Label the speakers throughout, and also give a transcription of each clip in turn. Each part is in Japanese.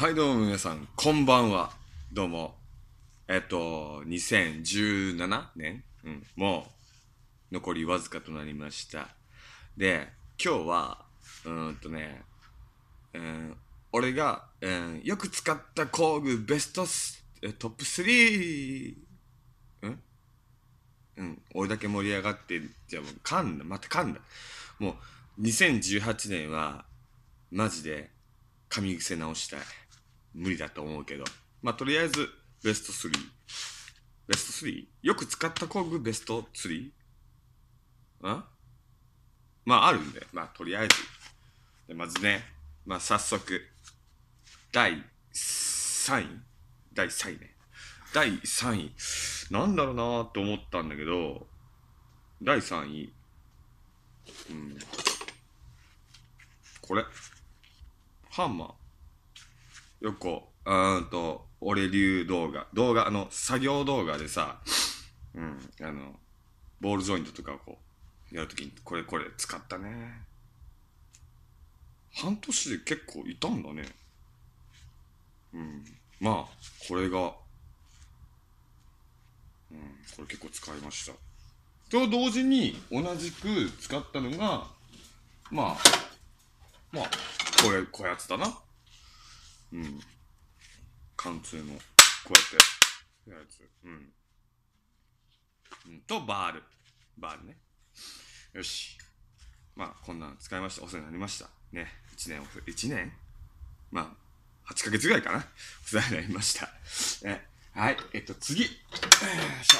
Speaker 1: はいどうも皆さんこんばんはどうもえっと2017年、うん、もう残りわずかとなりましたで今日はうんとね、うん、俺が、うん、よく使った工具ベストストップ3うんうん俺だけ盛り上がってじゃあもう噛んだまた噛んだもう2018年はマジで噛み癖直したい無理だと思うけど、まあ、とりあえずベスト3。ベスト 3? よく使った工具ベスト 3? んまああるんで、まあとりあえず。でまずね、まあ早速、第3位。第3位ね。第3位。なんだろうなーと思ったんだけど、第3位。うん。これ。ハンマー。よくこう、うーんと、俺流動画、動画、あの、作業動画でさ、うん、あの、ボールジョイントとかをこう、やるときに、これこれ使ったね。半年で結構いたんだね。うん。まあ、これが、うん、これ結構使いました。と同時に、同じく使ったのが、まあ、まあ、これ、こやつだな。うん貫通のこうやってややつうんうんとバールバールねよしまあこんなん使いましたお世話になりましたね一年一年まあ8ヶ月ぐらいかなお世話になりました、ね、はいえっと次よいしょ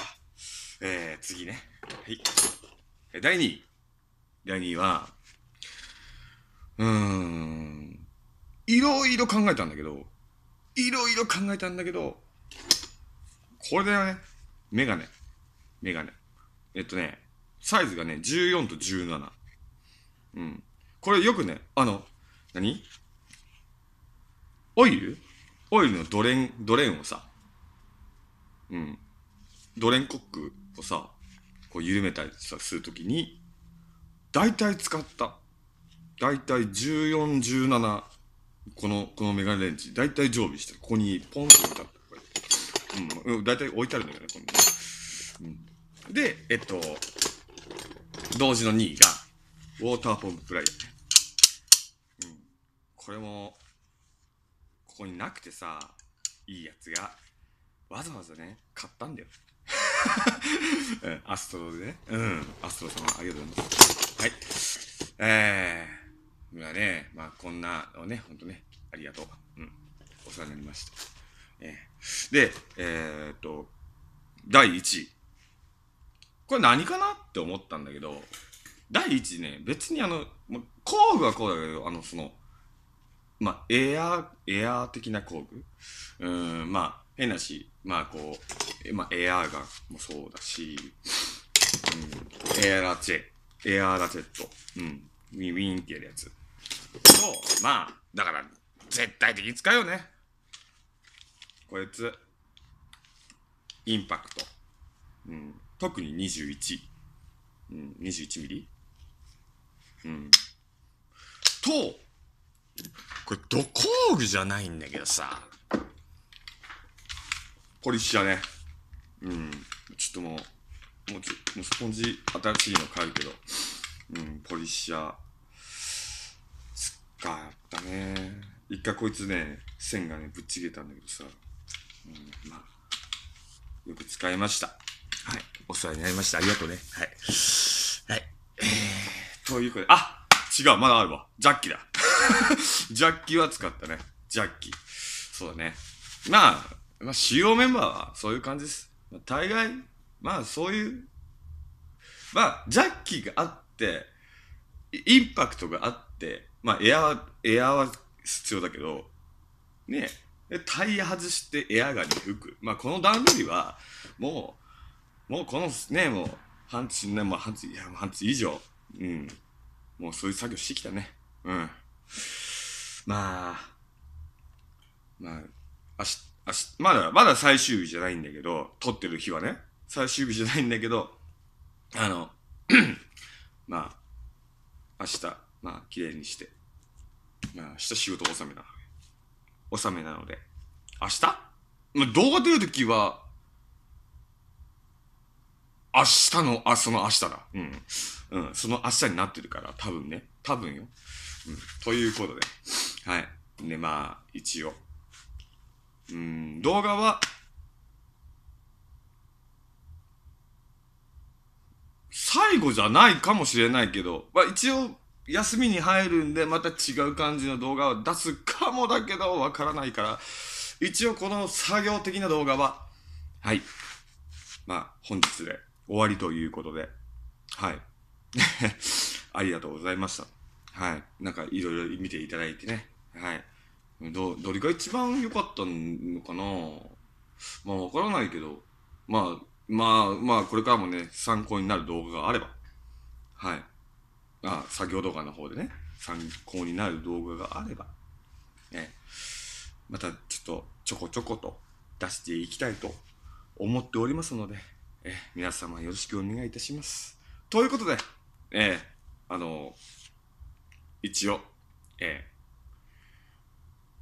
Speaker 1: えー、次ねはい第2位第2位はうーんいろいろ考えたんだけど、いろいろ考えたんだけど、これだよね。メガネ。メガネ。えっとね、サイズがね、14と17。うん。これよくね、あの、何オイルオイルのドレン、ドレンをさ、うん。ドレンコックをさ、こう緩めたりさ、するときに、大体使った。大体14、17この、このメガネレンい大体常備してる。ここにポンと置いてある。うん、大体置いてあるんだよね、この、ね、うん、で、えっと、同時の2位が、ウォーターポンププライヤー、ね。うん。これも、ここになくてさ、いいやつが、わざわざね、買ったんだよ。アストロでね。うん。アストロ様、ありがとうございます。はい。えー。まあね、まあ、こんなをね、本当ね、ありがとう。うん。お世話になりました。えー、で、えー、っと、第1位。これ何かなって思ったんだけど、第1位ね、別にあの、ま工具はこうだけど、あの、その、まあ、エアー、エアー的な工具うん、まあ、変なし、まあ、こう、まあ、エアーがもそうだし、うん、エアラチェ、エアラチェット、うん、ウィンってやるやつ。うまあだから絶対的に使うよねこいつインパクト、うん、特に21、うん、21ミリ、うん、とこれド工具じゃないんだけどさポリッシャーねうんちょっともうもうちょスポンジ新しいの買うけど、うん、ポリッシャーか、やったね。一回こいつね、線がね、ぶっちげたんだけどさ。うん、まあ、よく使いました。はい。お世話になりました。ありがとうね。はい。はい。えー、ということで、あ違う、まだあるわ。ジャッキだ。ジャッキは使ったね。ジャッキ。そうだね。まあ、まあ、主要メンバーはそういう感じです。まあ、大概、まあそういう、まあ、ジャッキがあって、インパクトがあって、まあ、エアは、エアは必要だけど、ねで、タイヤ外してエアが吹く。まあ、この段取りは、もう、もうこのね、もう、半日、ね、もう半日、いや、半日以上、うん。もうそういう作業してきたね。うん。まあ、まあ、明日、明日、まだ、まだ最終日じゃないんだけど、撮ってる日はね、最終日じゃないんだけど、あの、まあ、明日、まあ、綺麗にして、まあ、明日仕事納めな収納めなので、明日まあ、動画出るときは、明日の、あ、その明日だ。うん。うん。その明日になってるから、多分ね。多分よ。うん。ということで。はい。で、まあ、一応。うん、動画は、最後じゃないかもしれないけど、まあ一応、休みに入るんで、また違う感じの動画を出すかもだけど、わからないから、一応この作業的な動画は、はい。まあ、本日で終わりということで、はい。ありがとうございました。はい。なんか、いろいろ見ていただいてね。はい。ど、どれが一番良かったのかなまあ、わからないけど、まあ、まあ、まあ、これからもね、参考になる動画があれば、はい。あ作業動画の方でね、参考になる動画があれば、ね、またちょっとちょこちょこと出していきたいと思っておりますので、え皆様よろしくお願いいたします。ということで、えー、あのー、一応、えー、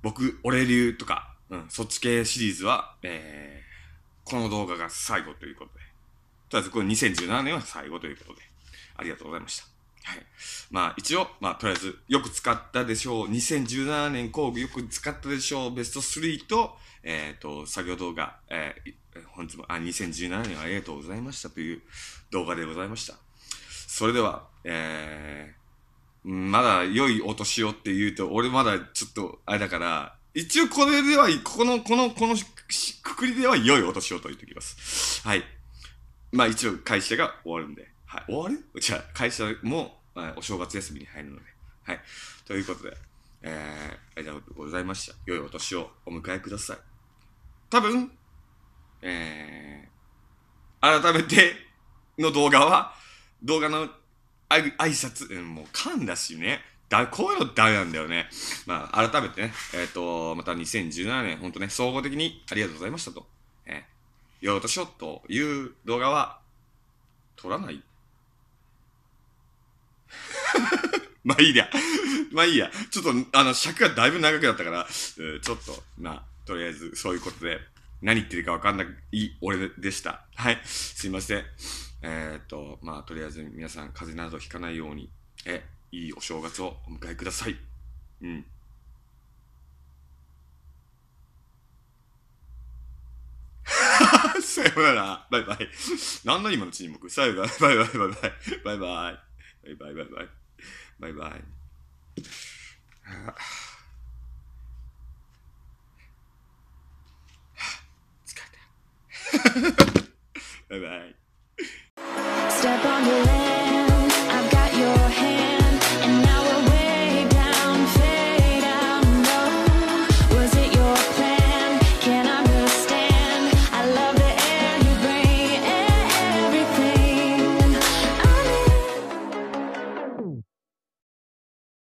Speaker 1: 僕、俺流とか、うん、そっち系シリーズは、えー、この動画が最後ということで、とりあえずこれ2017年は最後ということで、ありがとうございました。はい。まあ一応、まあとりあえず、よく使ったでしょう。2017年工具よく使ったでしょう。ベスト3と、えっ、ー、と、作業動画、えー、本日も、あ、2017年ありがとうございましたという動画でございました。それでは、えー、まだ良いお年をって言うと、俺まだちょっと、あれだから、一応これでは、この、この、このくくりでは良いお年をと言っておきます。はい。まあ一応会社が終わるんで。はい、終わるじゃあ、会社も、はお正月休みに入るので。はい。ということで、えー、ありがとうございました。良いお年をお迎えください。多分、えー、改めての動画は、動画の挨拶、うん、もう噛んだしね。だ、こういうのダメなんだよね。まあ、改めてね、えっ、ー、と、また2017年、ほんとね、総合的にありがとうございましたと。えー、いお年をという動画は、撮らないまあいいや。まあいいや。ちょっと、あの、尺がだいぶ長くなったから、ちょっと、まあ、とりあえず、そういうことで、何言ってるかわかんない俺でした。はい。すいません。えー、っと、まあ、とりあえず皆さん、風邪などひかないように、え、いいお正月をお迎えください。うん。さよなら。バイバイ。なんだ今の沈黙。さよなら。バイバイバイバイ。バイバイ。バイバイバイバイ。bye bye. Uh, bye bye.